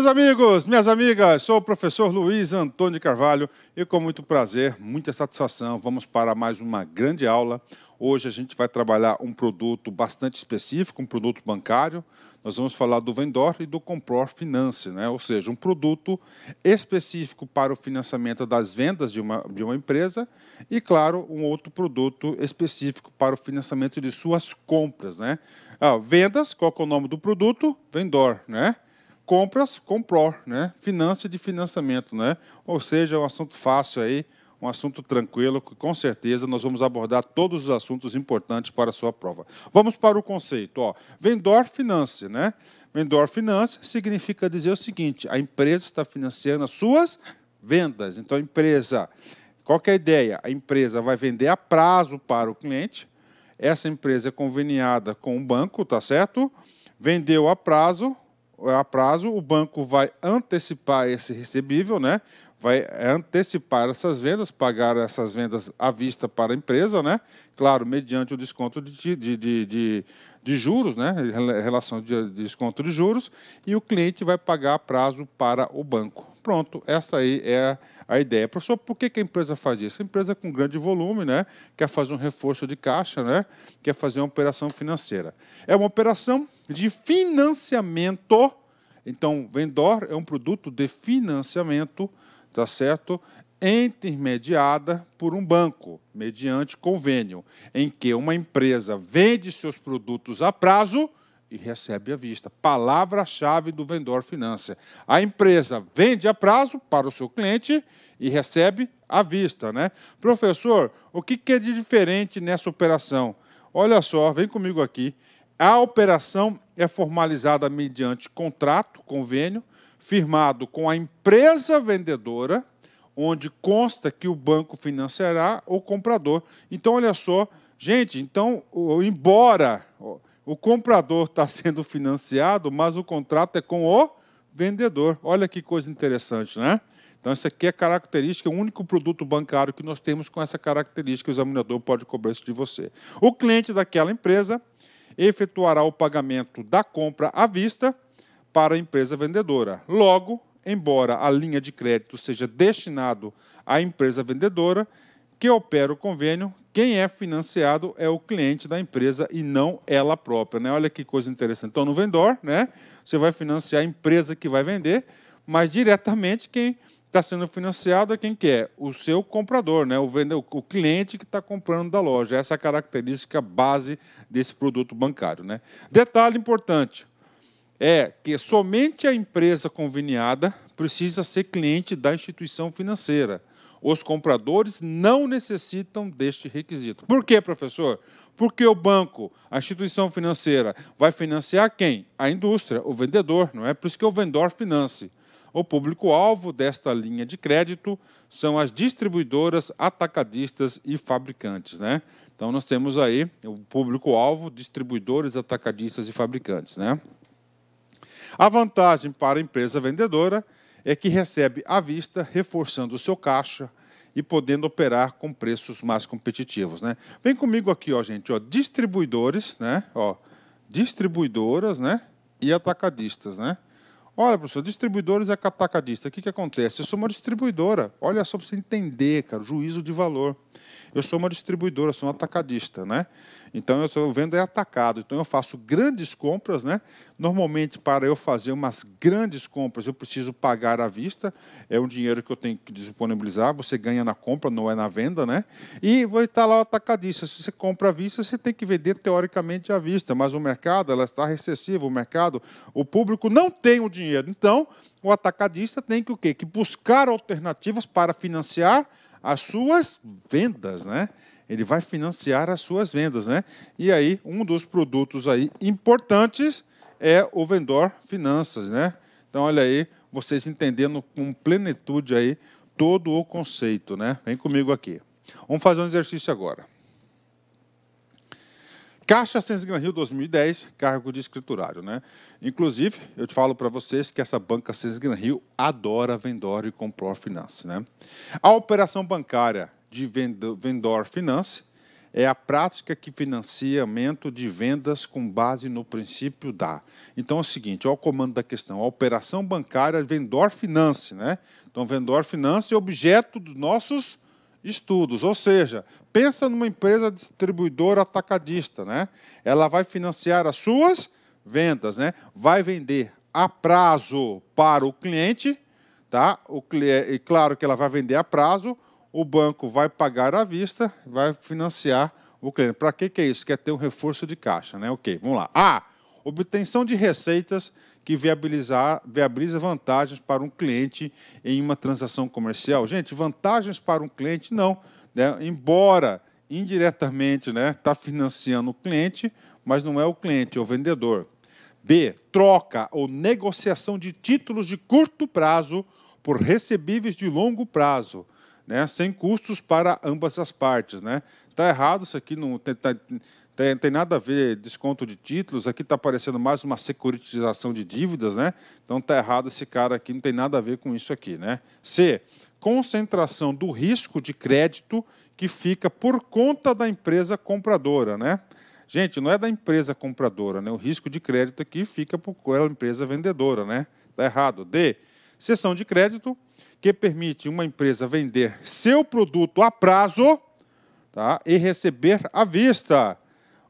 meus amigos, minhas amigas, sou o professor Luiz Antônio de Carvalho e com muito prazer, muita satisfação, vamos para mais uma grande aula. Hoje a gente vai trabalhar um produto bastante específico, um produto bancário. Nós vamos falar do Vendor e do Compror Finance, né? ou seja, um produto específico para o financiamento das vendas de uma, de uma empresa e, claro, um outro produto específico para o financiamento de suas compras. Né? Ah, vendas, qual é o nome do produto? Vendor, né? compras, comprar, né? Finança de financiamento, né? Ou seja, é um assunto fácil aí, um assunto tranquilo, que com certeza nós vamos abordar todos os assuntos importantes para a sua prova. Vamos para o conceito, ó. Vendor Finance, né? Vendor Finance significa dizer o seguinte: a empresa está financiando as suas vendas. Então, a empresa, qual é a ideia? A empresa vai vender a prazo para o cliente. Essa empresa é conveniada com o banco, tá certo? Vendeu a prazo, é a prazo, o banco vai antecipar esse recebível, né? vai é, antecipar essas vendas, pagar essas vendas à vista para a empresa, né? Claro, mediante o desconto de, de, de, de, de juros, né? Relação de desconto de juros, e o cliente vai pagar a prazo para o banco. Pronto, essa aí é a ideia. Professor, por que, que a empresa faz isso? A empresa com grande volume, né? Quer fazer um reforço de caixa, né? Quer fazer uma operação financeira. É uma operação de financiamento. Então, vendor é um produto de financiamento, tá certo? Intermediada por um banco, mediante convênio, em que uma empresa vende seus produtos a prazo e recebe à vista. Palavra-chave do vendedor finança. A empresa vende a prazo para o seu cliente e recebe à vista, né? Professor, o que é de diferente nessa operação? Olha só, vem comigo aqui. A operação é formalizada mediante contrato, convênio, firmado com a empresa vendedora, onde consta que o banco financiará o comprador. Então, olha só, gente, então, embora o comprador está sendo financiado, mas o contrato é com o vendedor. Olha que coisa interessante, né? Então, isso aqui é característica, é o único produto bancário que nós temos com essa característica, o examinador pode cobrar isso de você. O cliente daquela empresa efetuará o pagamento da compra à vista para a empresa vendedora. Logo, embora a linha de crédito seja destinado à empresa vendedora que opera o convênio, quem é financiado é o cliente da empresa e não ela própria, né? Olha que coisa interessante. Então, no vendedor, né? Você vai financiar a empresa que vai vender, mas diretamente quem está sendo financiado é quem que é? O seu comprador, né? o, vendedor, o cliente que está comprando da loja. Essa é a característica base desse produto bancário. Né? Detalhe importante é que somente a empresa conveniada precisa ser cliente da instituição financeira. Os compradores não necessitam deste requisito. Por quê, professor? Porque o banco, a instituição financeira, vai financiar quem? A indústria, o vendedor, não é? Por isso que o vendedor finance. O público-alvo desta linha de crédito são as distribuidoras, atacadistas e fabricantes. Né? Então, nós temos aí o público-alvo, distribuidores, atacadistas e fabricantes. Né? A vantagem para a empresa vendedora é que recebe à vista, reforçando o seu caixa e podendo operar com preços mais competitivos. Né? Vem comigo aqui, ó, gente, ó, distribuidores, né? Ó, distribuidoras, né? E atacadistas, né? Olha, professor, distribuidores é catacadista. O que, que acontece? Eu sou uma distribuidora. Olha só para você entender, cara, juízo de valor. Eu sou uma distribuidora, sou um atacadista, né? Então eu estou vendo é atacado. Então eu faço grandes compras, né? Normalmente para eu fazer umas grandes compras eu preciso pagar à vista. É um dinheiro que eu tenho que disponibilizar. Você ganha na compra, não é na venda, né? E vai estar lá o atacadista. Se você compra à vista, você tem que vender teoricamente à vista. Mas o mercado ela está recessivo. O mercado, o público não tem o dinheiro. Então o atacadista tem que o quê? Que buscar alternativas para financiar as suas vendas, né? Ele vai financiar as suas vendas, né? E aí, um dos produtos aí importantes é o vendedor finanças, né? Então, olha aí, vocês entendendo com plenitude aí todo o conceito, né? Vem comigo aqui. Vamos fazer um exercício agora. Caixa Sens Gran Rio 2010, cargo de escriturário, né? Inclusive, eu te falo para vocês que essa banca Sens Gran Rio adora vendor e comprar finanças, né? A operação bancária de vendor finance é a prática que financiamento de vendas com base no princípio da. Então é o seguinte, olha o comando da questão, a operação bancária é vendor finance, né? Então vendor finance é objeto dos nossos estudos, ou seja, pensa numa empresa distribuidora atacadista, né? Ela vai financiar as suas vendas, né? Vai vender a prazo para o cliente, tá? O, e claro que ela vai vender a prazo, o banco vai pagar à vista, vai financiar o cliente. Para que, que é isso? Quer é ter um reforço de caixa, né? Ok, vamos lá. A. Obtenção de receitas que viabilizar, viabiliza vantagens para um cliente em uma transação comercial. Gente, vantagens para um cliente não. Né? Embora indiretamente está né, tá financiando o cliente, mas não é o cliente, é o vendedor. B. Troca ou negociação de títulos de curto prazo por recebíveis de longo prazo né, sem custos para ambas as partes. Né? Tá errado isso aqui, não tem, tá, tem, tem, nada a ver desconto de títulos. Aqui está aparecendo mais uma securitização de dívidas, né? Então tá errado esse cara aqui, não tem nada a ver com isso aqui, né? C. Concentração do risco de crédito que fica por conta da empresa compradora, né? Gente, não é da empresa compradora, né? O risco de crédito aqui fica por da empresa vendedora, né? Tá errado. D. Sessão de crédito que permite uma empresa vender seu produto a prazo tá, e receber à vista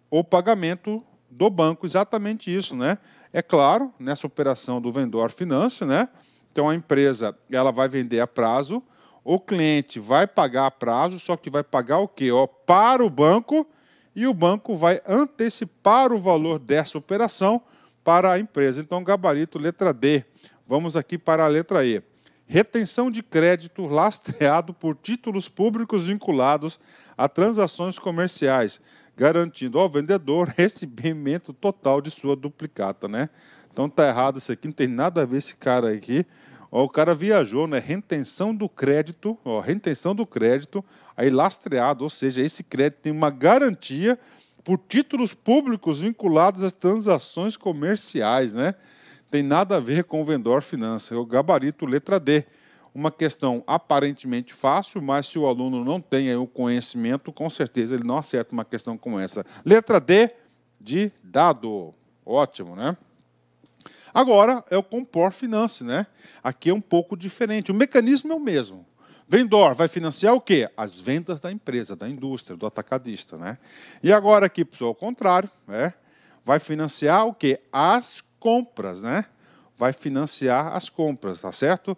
o pagamento do banco, exatamente isso, né? É claro, nessa operação do vendedor finance, né? Então a empresa ela vai vender a prazo, o cliente vai pagar a prazo, só que vai pagar o quê? Ó, para o banco e o banco vai antecipar o valor dessa operação para a empresa. Então gabarito letra D. Vamos aqui para a letra E retenção de crédito lastreado por títulos públicos vinculados a transações comerciais, garantindo ao vendedor recebimento total de sua duplicata, né? Então tá errado isso aqui, não tem nada a ver esse cara aqui. Ó, o cara viajou, né? Retenção do crédito, ó, retenção do crédito, aí lastreado, ou seja, esse crédito tem uma garantia por títulos públicos vinculados às transações comerciais, né? tem nada a ver com o vendedor finança. É o gabarito letra D. Uma questão aparentemente fácil, mas se o aluno não tem o conhecimento, com certeza ele não acerta uma questão como essa. Letra D de dado. Ótimo, né? Agora é o Compor Finance, né? Aqui é um pouco diferente. O mecanismo é o mesmo. Vendor vai financiar o quê? As vendas da empresa, da indústria, do atacadista, né? E agora aqui, pessoal, ao contrário, né? Vai financiar o quê? As compras, né? Vai financiar as compras, tá certo?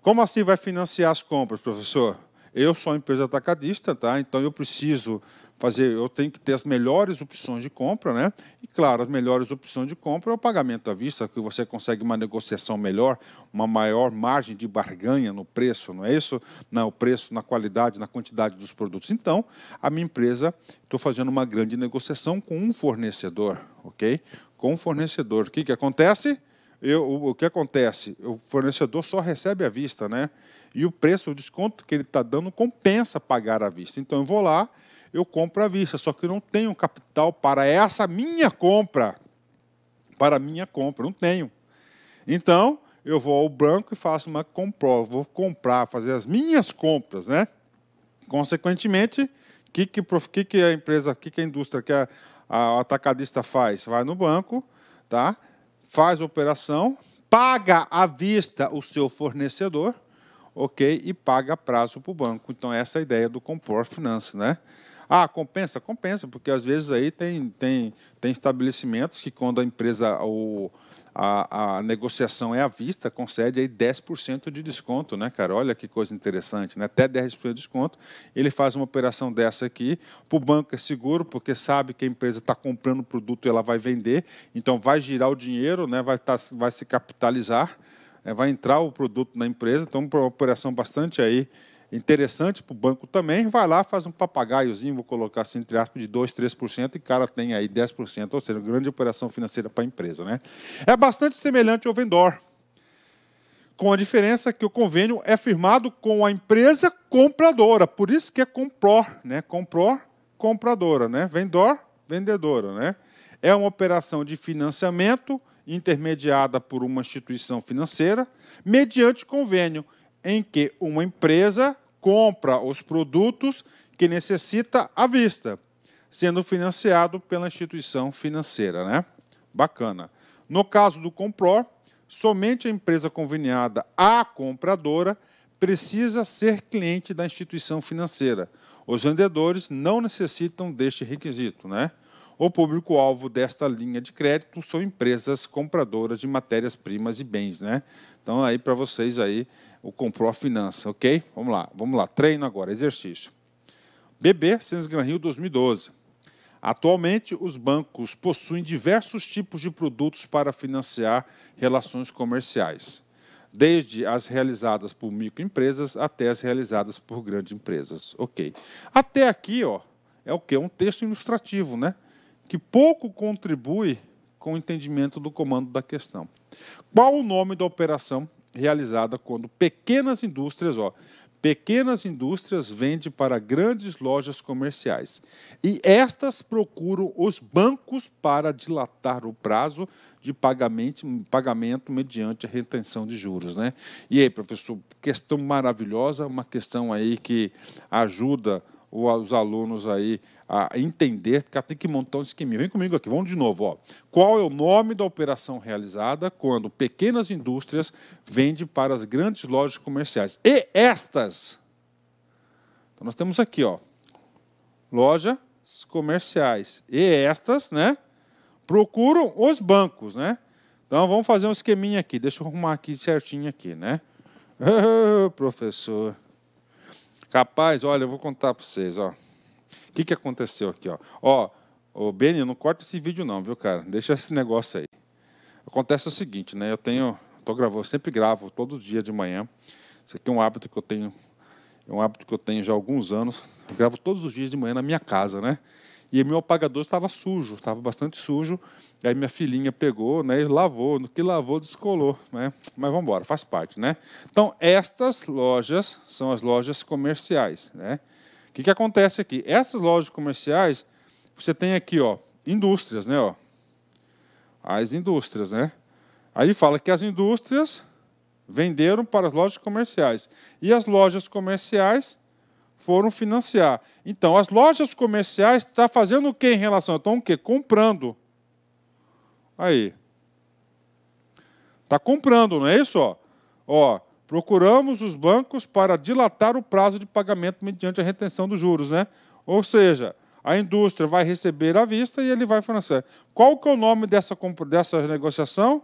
Como assim vai financiar as compras, professor? Eu sou uma empresa atacadista, tá? Então eu preciso fazer, eu tenho que ter as melhores opções de compra, né? E claro, as melhores opções de compra é o pagamento à vista, que você consegue uma negociação melhor, uma maior margem de barganha no preço, não é isso? o preço, na qualidade, na quantidade dos produtos. Então, a minha empresa, estou fazendo uma grande negociação com um fornecedor, ok? Com um fornecedor. O que, que acontece? eu, o, o que acontece? O fornecedor só recebe à vista, né? E o preço, o desconto que ele está dando, compensa pagar à vista. Então eu vou lá, eu compro à vista, só que eu não tenho capital para essa minha compra. Para a minha compra, não tenho. Então, eu vou ao banco e faço uma comprova, vou comprar, fazer as minhas compras, né? Consequentemente, o que, que, que, a empresa, o que, que a indústria, que a, a atacadista faz? Vai no banco, tá? faz a operação, paga à vista o seu fornecedor, ok? E paga prazo para o banco. Então, essa é a ideia do Compor finance, né? Ah, compensa? Compensa, porque às vezes aí tem, tem, tem estabelecimentos que quando a empresa, o, a, a negociação é à vista, concede aí 10% de desconto, né, cara? Olha que coisa interessante, né? Até 10% de desconto, ele faz uma operação dessa aqui, para o banco é seguro, porque sabe que a empresa está comprando o produto e ela vai vender, então vai girar o dinheiro, né? vai, tá, vai se capitalizar, é, vai entrar o produto na empresa, então uma operação bastante aí interessante para o banco também, vai lá, faz um papagaiozinho, vou colocar assim, entre aspas, de 2%, 3%, e cara tem aí 10%, ou seja, grande operação financeira para a empresa. Né? É bastante semelhante ao vendor, com a diferença que o convênio é firmado com a empresa compradora, por isso que é compror, né? compror, compradora, né? vendor, vendedora. Né? É uma operação de financiamento intermediada por uma instituição financeira mediante convênio em que uma empresa compra os produtos que necessita à vista, sendo financiado pela instituição financeira. Né? Bacana. No caso do Compror, somente a empresa conveniada à compradora precisa ser cliente da instituição financeira. Os vendedores não necessitam deste requisito. Né? O público-alvo desta linha de crédito são empresas compradoras de matérias-primas e bens, né? Então, aí para vocês aí, o comprou a finança, ok? Vamos lá, vamos lá, treino agora, exercício. BB, Sensgran Rio 2012. Atualmente, os bancos possuem diversos tipos de produtos para financiar relações comerciais, desde as realizadas por microempresas até as realizadas por grandes empresas. Ok. Até aqui, ó, é o que? É um texto ilustrativo, né? que pouco contribui com o entendimento do comando da questão. Qual o nome da operação realizada quando pequenas indústrias, ó, pequenas indústrias vendem para grandes lojas comerciais e estas procuram os bancos para dilatar o prazo de pagamento, pagamento mediante a retenção de juros, né? E aí, professor, questão maravilhosa, uma questão aí que ajuda os alunos aí a entender que tem que montar um esqueminha. Vem comigo aqui, vamos de novo. Ó. Qual é o nome da operação realizada quando pequenas indústrias vendem para as grandes lojas comerciais? E estas. Então nós temos aqui, ó, lojas comerciais. E estas, né? Procuram os bancos, né? Então vamos fazer um esqueminha aqui. Deixa eu arrumar aqui certinho aqui, né? Oh, professor. Capaz, olha, eu vou contar para vocês, ó. O que, que aconteceu aqui, ó? Ó, o Beni, não corta esse vídeo não, viu, cara? Deixa esse negócio aí. Acontece o seguinte, né? Eu tenho, tô gravando, sempre gravo todo dia de manhã. Isso aqui é um hábito que eu tenho, é um hábito que eu tenho já há alguns anos. Eu gravo todos os dias de manhã na minha casa, né? E meu apagador estava sujo, estava bastante sujo. Aí minha filhinha pegou, né, e lavou, no que lavou descolou, né? Mas vamos embora, faz parte, né? Então, estas lojas são as lojas comerciais, né? O que, que acontece aqui? Essas lojas comerciais, você tem aqui, ó, indústrias, né, ó. As indústrias, né? Aí fala que as indústrias venderam para as lojas comerciais. E as lojas comerciais foram financiar. Então, as lojas comerciais estão tá fazendo o que em relação? Estão o quê? Comprando. Aí. Está comprando, não é isso? Ó? ó, procuramos os bancos para dilatar o prazo de pagamento mediante a retenção dos juros, né? Ou seja, a indústria vai receber à vista e ele vai financiar. Qual que é o nome dessa, dessa negociação?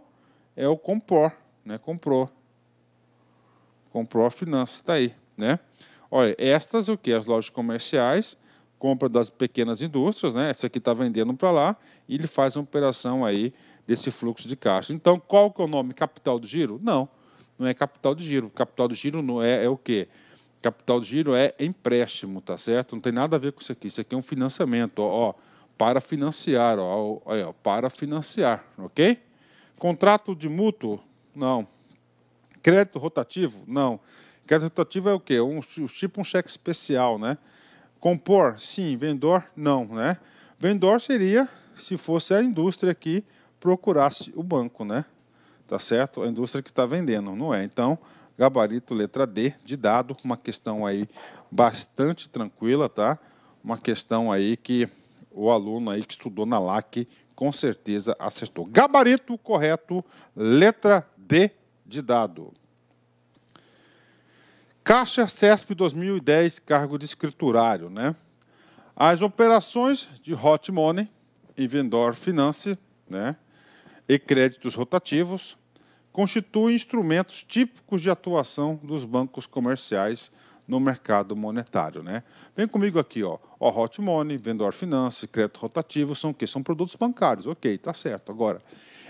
É o Compor, né? Comprou. Comprou a finança, está aí, né? Olha, estas o que? As lojas comerciais, compra das pequenas indústrias, né? Essa aqui está vendendo para lá e ele faz uma operação aí desse fluxo de caixa. Então, qual que é o nome? Capital do giro? Não, não é capital de giro. Capital do giro não é, é o quê? Capital de giro é empréstimo, tá certo? Não tem nada a ver com isso aqui. Isso aqui é um financiamento, ó, ó para financiar, ó, ó, ó, para financiar, ok? Contrato de mútuo? Não. Crédito rotativo? Não. Crédito rotativo é o quê? Um, tipo um cheque especial, né? Compor, sim. Vendedor, não, né? Vendedor seria se fosse a indústria que procurasse o banco, né? Tá certo? A indústria que está vendendo, não é? Então, gabarito letra D de dado, uma questão aí bastante tranquila, tá? Uma questão aí que o aluno aí que estudou na LAC com certeza acertou. Gabarito correto, letra D de dado. Caixa CESP 2010, cargo de escriturário, né? As operações de hot money e vendor finance, né? E créditos rotativos constituem instrumentos típicos de atuação dos bancos comerciais no mercado monetário, né? Vem comigo aqui, ó. hot money, vendor finance, crédito rotativo são o quê? São produtos bancários. OK, tá certo. Agora,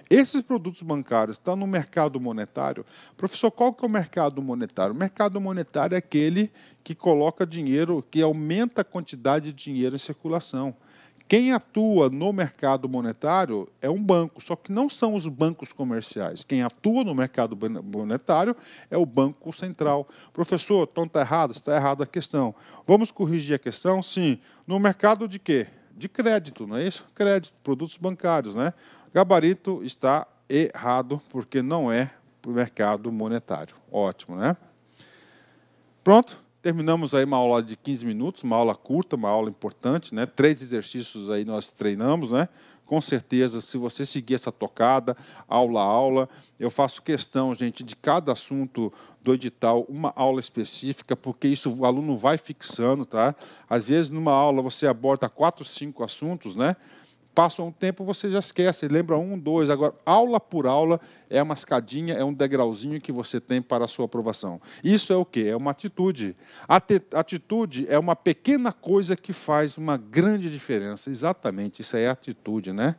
esses produtos bancários estão no mercado monetário. Professor, qual que é o mercado monetário? O mercado monetário é aquele que coloca dinheiro, que aumenta a quantidade de dinheiro em circulação. Quem atua no mercado monetário é um banco, só que não são os bancos comerciais. Quem atua no mercado monetário é o Banco Central. Professor, então está errado? Está errada a questão. Vamos corrigir a questão? Sim. No mercado de quê? De crédito, não é isso? Crédito, produtos bancários, né? Gabarito está errado, porque não é para o mercado monetário. Ótimo, né? Pronto, terminamos aí uma aula de 15 minutos, uma aula curta, uma aula importante, né? Três exercícios aí nós treinamos, né? Com certeza, se você seguir essa tocada, aula a aula, eu faço questão, gente, de cada assunto do edital, uma aula específica, porque isso o aluno vai fixando, tá? Às vezes, numa aula, você aborda quatro, cinco assuntos, né? Passa um tempo, você já esquece, lembra um, dois. Agora, aula por aula é uma escadinha, é um degrauzinho que você tem para a sua aprovação. Isso é o que? É uma atitude. Atitude é uma pequena coisa que faz uma grande diferença. Exatamente, isso é atitude, né?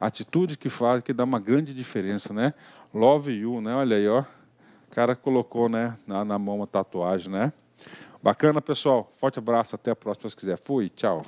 Atitude que faz, que dá uma grande diferença, né? Love you, né? Olha aí, ó. O cara colocou, né, na, na mão uma tatuagem, né? Bacana, pessoal. Forte abraço, até a próxima se quiser. Fui, tchau.